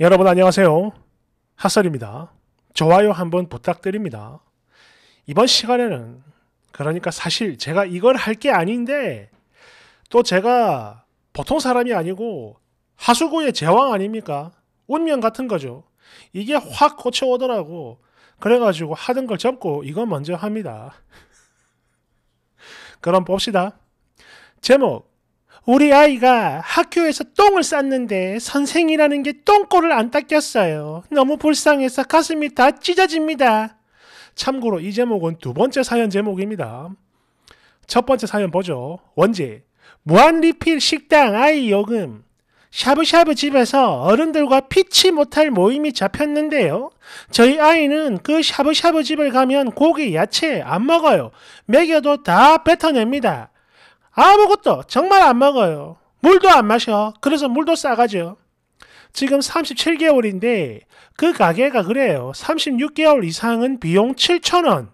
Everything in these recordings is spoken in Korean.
여러분 안녕하세요. 핫설입니다. 좋아요 한번 부탁드립니다. 이번 시간에는 그러니까 사실 제가 이걸 할 게 아닌데 또 제가 보통 사람이 아니고 하수구의 제왕 아닙니까? 운명 같은 거죠. 이게 확 고쳐오더라고. 그래가지고 하던 걸 접고 이건 먼저 합니다. 그럼 봅시다. 제목 우리 아이가 학교에서 똥을 쌌는데 선생이라는 게 똥꼬를 안 닦였어요. 너무 불쌍해서 가슴이 다 찢어집니다. 참고로 이 제목은 두 번째 사연 제목입니다. 첫 번째 사연 보죠. 원제 무한 리필 식당 아이 요금 샤브샤브 집에서 어른들과 피치 못할 모임이 잡혔는데요. 저희 아이는 그 샤브샤브 집을 가면 고기, 야채 안 먹어요. 먹여도 다 뱉어냅니다. 아무것도 정말 안 먹어요. 물도 안 마셔. 그래서 물도 싸가죠. 지금 37개월인데 그 가게가 그래요. 36개월 이상은 비용 7천원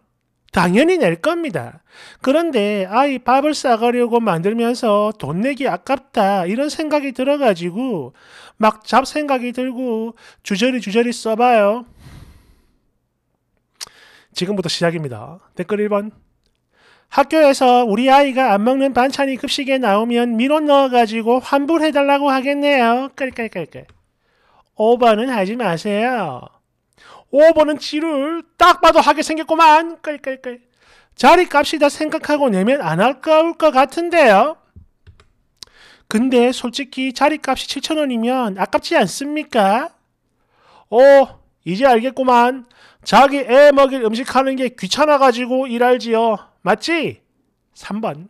당연히 낼 겁니다. 그런데 아이 밥을 싸가려고 만들면서 돈 내기 아깝다 이런 생각이 들어가지고 막 잡생각이 들고 주저리 주저리 써봐요. 지금부터 시작입니다. 댓글 1번 학교에서 우리 아이가 안 먹는 반찬이 급식에 나오면 밀어 넣어가지고 환불해달라고 하겠네요. 깔깔깔깔. 5번은 하지 마세요. 오버는 지를 딱 봐도 하게 생겼구만. 깔깔깔. 자리값이다 생각하고 내면 안 할까 울것 같은데요. 근데 솔직히 자리값이 7천원이면 아깝지 않습니까? 오, 이제 알겠구만. 자기 애 먹일 음식 하는 게 귀찮아가지고 일할지요. 맞지? 3번.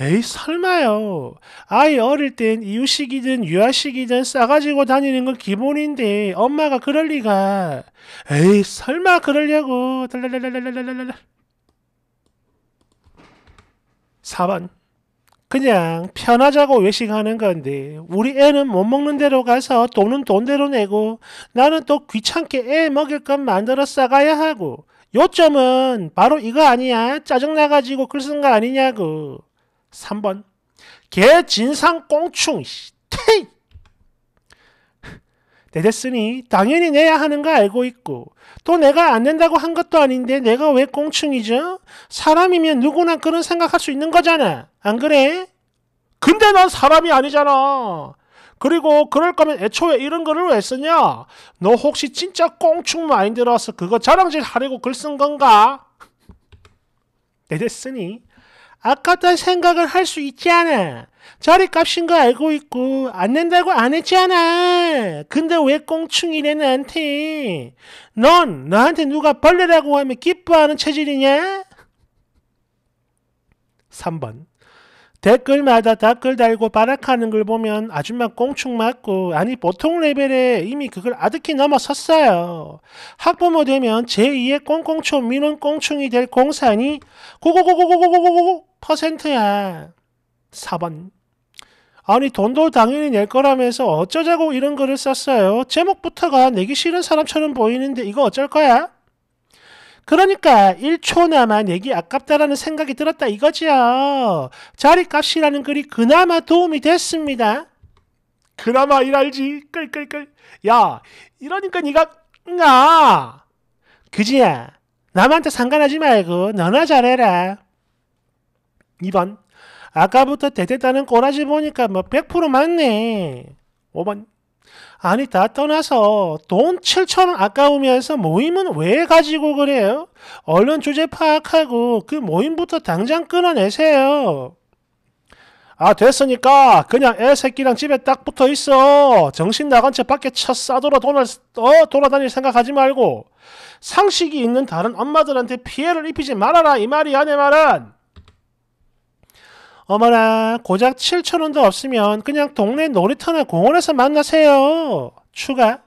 에이, 설마요. 아이 어릴 땐 이유식이든 유아식이든 싸가지고 다니는 건 기본인데 엄마가 그럴 리가. 에이, 설마 그럴려고 4번. 그냥 편하자고 외식하는 건데 우리 애는 못 먹는 대로 가서 돈은 돈대로 내고 나는 또 귀찮게 애 먹일 건 만들어 싸가야 하고 요점은 바로 이거 아니야. 짜증나가지고 글쓴 거 아니냐고. 3번. 개 진상 꽁충. 테이! 내댔으니 당연히 내야 하는 거 알고 있고 또 내가 안된다고한 것도 아닌데 내가 왜 꽁충이죠? 사람이면 누구나 그런 생각할 수 있는 거잖아. 안 그래? 근데 난 사람이 아니잖아. 그리고 그럴 거면 애초에 이런 거를 왜 쓰냐? 너 혹시 진짜 꽁충 마인드라서 그거 자랑질 하려고 글 쓴 건가? 내댔으니 아깝다 생각을 할 수 있잖아. 자리값인 거 알고 있고 안 낸다고 안 했잖아. 근데 왜 꽁충이래 나한테? 넌 나한테 누가 벌레라고 하면 기뻐하는 체질이냐? 3번 댓글마다 댓글 달고 발악하는 걸 보면 아줌마 꽁충 맞고 아니 보통 레벨에 이미 그걸 아득히 넘어섰어요. 학부모 되면 제2의 꽁꽁초 민원 꽁충이 될 공산이 고고고고고고고고 퍼센트야. 4번 아니 돈도 당연히 낼 거라면서 어쩌자고 이런 글을 썼어요. 제목부터가 내기 싫은 사람처럼 보이는데 이거 어쩔 거야? 그러니까 1초나만 내기 아깝다라는 생각이 들었다 이거지요. 자리값이라는 글이 그나마 도움이 됐습니다. 그나마 일할지 끌끌끌. 야 이러니까 니가나 아. 그지야 남한테 상관하지 말고 너나 잘해라. 2번 아까부터 대대다는 꼬라지 보니까 뭐 100% 맞네. 5번 아니 다 떠나서 돈 7천원 아까우면서 모임은 왜 가지고 그래요? 얼른 주제 파악하고 그 모임부터 당장 끊어내세요. 아 됐으니까 그냥 애새끼랑 집에 딱 붙어 있어. 정신 나간 채 밖에 차 싸돌아 돌아, 어, 돌아다닐 생각하지 말고 상식이 있는 다른 엄마들한테 피해를 입히지 말아라 이 말이야 내 말은. 어머나 고작 7천원도 없으면 그냥 동네 놀이터나 공원에서 만나세요. 추가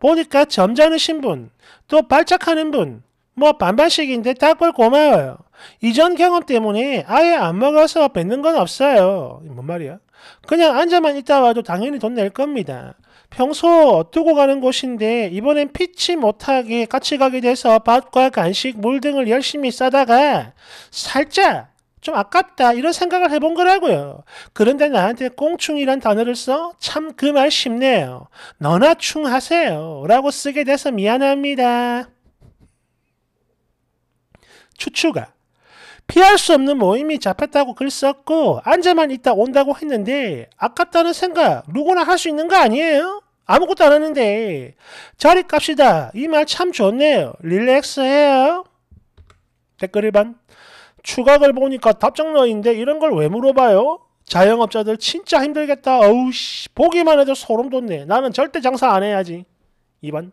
보니까 점잖으신 분, 또 발작하는 분, 뭐 반반씩인데 딱골 고마워요. 이전 경험 때문에 아예 안 먹어서 뱉는 건 없어요. 뭔 말이야? 그냥 앉아만 있다 와도 당연히 돈 낼 겁니다. 평소 두고 가는 곳인데 이번엔 피치 못하게 같이 가게 돼서 밥과 간식, 물 등을 열심히 싸다가 살짝 좀 아깝다 이런 생각을 해본 거라고요. 그런데 나한테 꽁충이란 단어를 써? 참 그 말 쉽네요. 너나 충하세요 라고 쓰게 돼서 미안합니다. 추추가 피할 수 없는 모임이 잡혔다고 글 썼고 앉아만 있다 온다고 했는데 아깝다는 생각 누구나 할 수 있는 거 아니에요? 아무것도 안 하는데 자리값이다 이 말 참 좋네요 릴렉스해요 댓글 1번 추각을 보니까 답정너인데 이런 걸 왜 물어봐요? 자영업자들 진짜 힘들겠다. 어우씨 보기만 해도 소름 돋네. 나는 절대 장사 안 해야지. 2번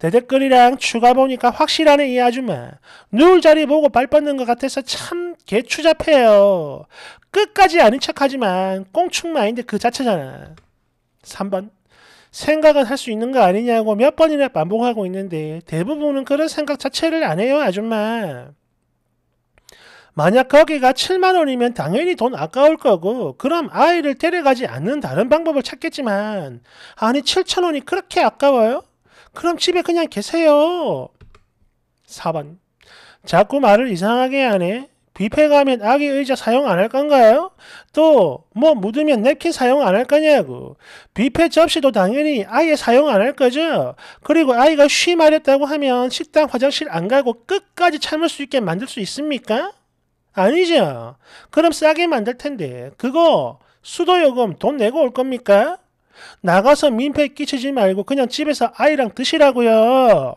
대댓글이랑 추가 보니까 확실하네 이 아줌마. 누울 자리 보고 발 뻗는 것 같아서 참 개추잡해요. 끝까지 아닌 척하지만 꽁충 마인드 그 자체잖아. 3번 생각은 할 수 있는 거 아니냐고 몇 번이나 반복하고 있는데 대부분은 그런 생각 자체를 안 해요 아줌마. 만약 거기가 7만 원이면 당연히 돈 아까울 거고 그럼 아이를 데려가지 않는 다른 방법을 찾겠지만 아니 7천 원이 그렇게 아까워요? 그럼 집에 그냥 계세요. 4번 자꾸 말을 이상하게 하네. 뷔페 가면 아기 의자 사용 안 할 건가요? 또 뭐 묻으면 냅킨 사용 안 할 거냐고. 뷔페 접시도 당연히 아예 사용 안 할 거죠. 그리고 아이가 쉬말했다고 하면 식당 화장실 안 가고 끝까지 참을 수 있게 만들 수 있습니까? 아니죠. 그럼 싸게 만들 텐데 그거 수도요금 돈 내고 올 겁니까? 나가서 민폐 끼치지 말고 그냥 집에서 아이랑 드시라고요.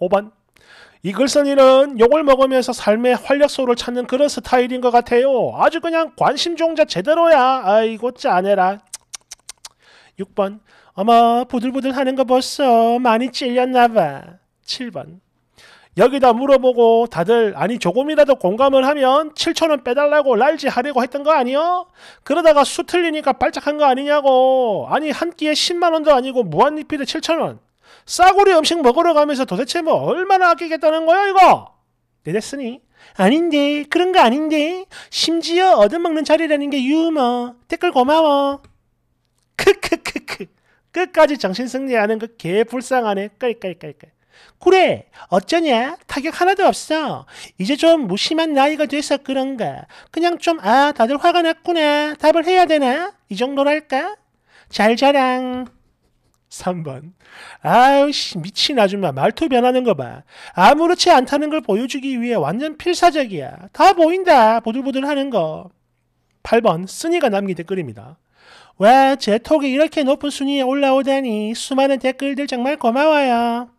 5번 이글선이는 욕을 먹으면서 삶의 활력소를 찾는 그런 스타일인 것 같아요. 아주 그냥 관심 종자 제대로야. 아이고 짜내라. 6번 어머 부들부들 하는 거 벌써 많이 찔렸나 봐. 7번 여기다 물어보고 다들 아니 조금이라도 공감을 하면 7천원 빼달라고 랄지하려고 했던 거아니여 그러다가 수 틀리니까 발작한 거 아니냐고 아니 한 끼에 10만원도 아니고 무한리필에 7천원 싸구려 음식 먹으러 가면서 도대체 뭐 얼마나 아끼겠다는 거야 이거 이랬으니 아닌데 그런 거 아닌데 심지어 얻어먹는 자리라는 게 유머 댓글 고마워 크크크크 끝까지 정신 승리하는 그개 불쌍하네 깔깔깔깔 그래 어쩌냐 타격 하나도 없어 이제 좀 무심한 나이가 돼서 그런가 그냥 좀 아 다들 화가 났구나 답을 해야 되나 이 정도랄까 잘 자랑 3번 아우씨 미친 아줌마 말투 변하는 거 봐 아무렇지 않다는 걸 보여주기 위해 완전 필사적이야 다 보인다 보들보들하는 거 8번 순위가 남긴 댓글입니다 와, 제 톡이 이렇게 높은 순위에 올라오다니 수많은 댓글들 정말 고마워요.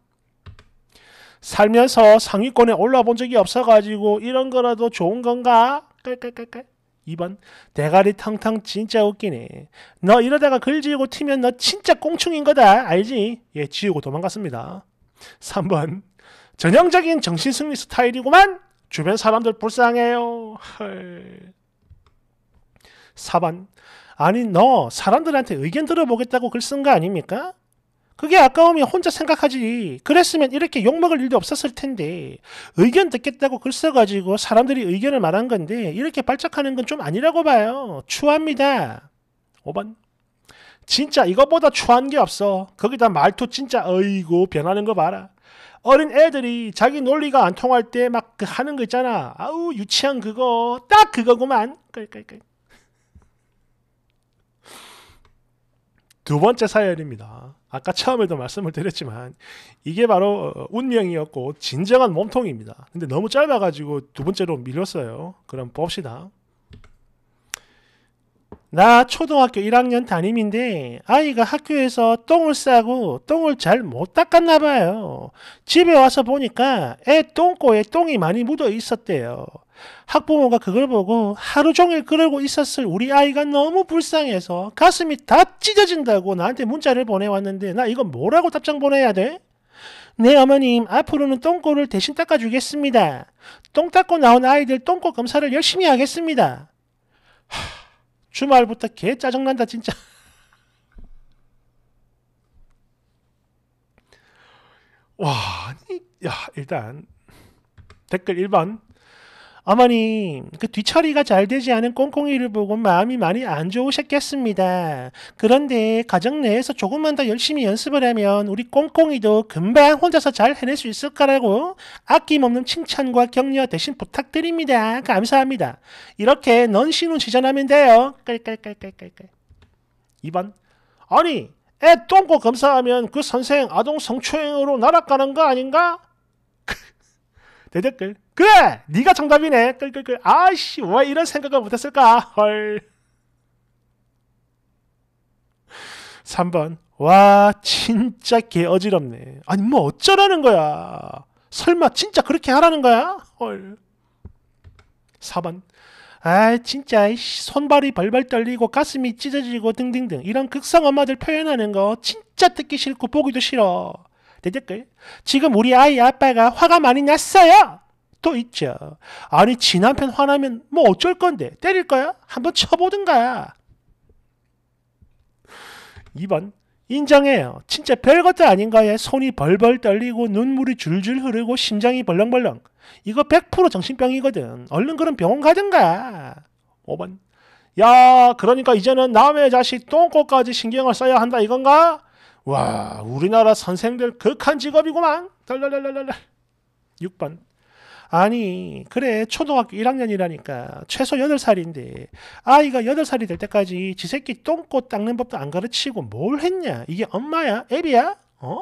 살면서 상위권에 올라 본 적이 없어가지고 이런 거라도 좋은 건가? 깔깔깔깔. 2번 대가리 탕탕 진짜 웃기네. 너 이러다가 글지우고 튀면 너 진짜 꽁충인 거다. 알지? 예, 지우고 도망갔습니다. 3번 전형적인 정신승리 스타일이구만. 주변 사람들 불쌍해요. 헐. 4번 아니 너 사람들한테 의견 들어보겠다고 글 쓴 거 아닙니까? 그게 아까우이 혼자 생각하지. 그랬으면 이렇게 욕먹을 일도 없었을 텐데 의견 듣겠다고 글 써가지고 사람들이 의견을 말한 건데 이렇게 발작하는 건 좀 아니라고 봐요. 추합니다. 5번. 진짜 이것보다 추한 게 없어. 거기다 말투 진짜 어이구 변하는 거 봐라. 어린 애들이 자기 논리가 안 통할 때막 그 하는 거 있잖아. 아우 유치한 그거 딱 그거구만. 끌끌끌. 두 번째 사연입니다. 아까 처음에도 말씀을 드렸지만 이게 바로 어, 운명이었고 진정한 몸통입니다. 근데 너무 짧아가지고 두 번째로 밀렸어요. 그럼 봅시다. 나 초등학교 1학년 담임인데 아이가 학교에서 똥을 싸고 똥을 잘 못 닦았나 봐요. 집에 와서 보니까 애 똥꼬에 똥이 많이 묻어 있었대요. 학부모가 그걸 보고 하루 종일 그러고 있었을 우리 아이가 너무 불쌍해서 가슴이 다 찢어진다고 나한테 문자를 보내왔는데 나 이거 뭐라고 답장 보내야 돼? 네 어머님 앞으로는 똥꼬를 대신 닦아주겠습니다. 똥 닦고 나온 아이들 똥꼬 검사를 열심히 하겠습니다. 주말부터 개 짜증난다 진짜 와, 아니, 야, 일단 댓글 1번 어머니, 그 뒤처리가 잘 되지 않은 꽁꽁이를 보고 마음이 많이 안 좋으셨겠습니다. 그런데 가정 내에서 조금만 더 열심히 연습을 하면 우리 꽁꽁이도 금방 혼자서 잘 해낼 수 있을 거라고 아낌없는 칭찬과 격려 대신 부탁드립니다. 감사합니다. 이렇게 넌신운 지전하면 돼요. 깔깔깔깔깔깔. 2번. 아니, 애 똥꼬 검사하면 그 선생 아동 성추행으로 날아가는 거 아닌가? 대댓글 그래 네가 정답이네 끌끌끌 아씨 왜 이런 생각을 못했을까 헐 3번 와 진짜 개 어지럽네 아니 뭐 어쩌라는 거야 설마 진짜 그렇게 하라는 거야 헐 4번 아 진짜 손발이 벌벌 떨리고 가슴이 찢어지고 등등등 이런 극성 엄마들 표현하는 거 진짜 듣기 싫고 보기도 싫어 댓글. 지금 우리 아이 아빠가 화가 많이 났어요. 또 있죠. 아니 지난편 화나면 뭐 어쩔 건데 때릴 거야? 한번 쳐보든가. 2번 인정해요. 진짜 별것도 아닌 거에 손이 벌벌 떨리고 눈물이 줄줄 흐르고 심장이 벌렁벌렁. 이거 100% 정신병이거든. 얼른 그럼 병원 가든가. 5번 야 그러니까 이제는 남의 자식 똥꼬까지 신경을 써야 한다 이건가? 와, 우리나라 선생들 극한 직업이구만. 덜덜덜덜. 6번. 아니, 그래, 초등학교 1학년이라니까. 최소 8살인데, 아이가 8살이 될 때까지 지 새끼 똥꼬 닦는 법도 안 가르치고 뭘 했냐? 이게 엄마야? 애비야? 어?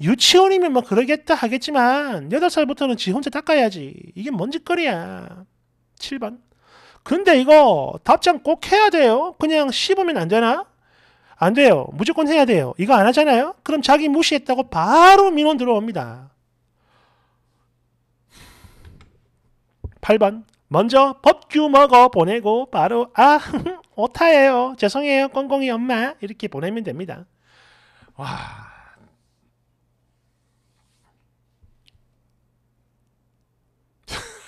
유치원이면 뭐 그러겠다 하겠지만, 8살부터는 지 혼자 닦아야지. 이게 뭔 짓거리야. 7번. 근데 이거 답장 꼭 해야 돼요? 그냥 씹으면 안 되나? 안 돼요. 무조건 해야 돼요. 이거 안 하잖아요? 그럼 자기 무시했다고 바로 민원 들어옵니다. 8번. 먼저 법규 먹어 보내고 바로 아 오타예요. 죄송해요. 꽁꽁이 엄마 이렇게 보내면 됩니다. 와.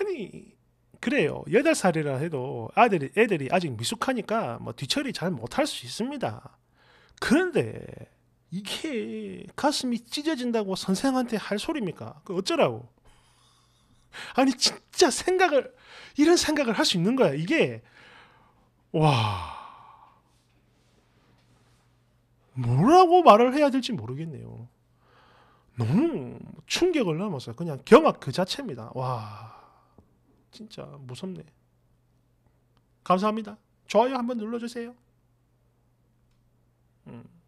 아니 그래요. 여덟 살이라 해도 아들이 애들이 아직 미숙하니까 뭐 뒤처리 잘 못할 수 있습니다. 그런데 이게 가슴이 찢어진다고 선생한테 할 소리입니까? 그 어쩌라고? 아니 진짜 생각을 이런 생각을 할 수 있는 거야. 이게 와 뭐라고 말을 해야 될지 모르겠네요. 너무 충격을 넘어서 그냥 경악 그 자체입니다. 와. 진짜 무섭네. 감사합니다. 좋아요 한번 눌러주세요. 음.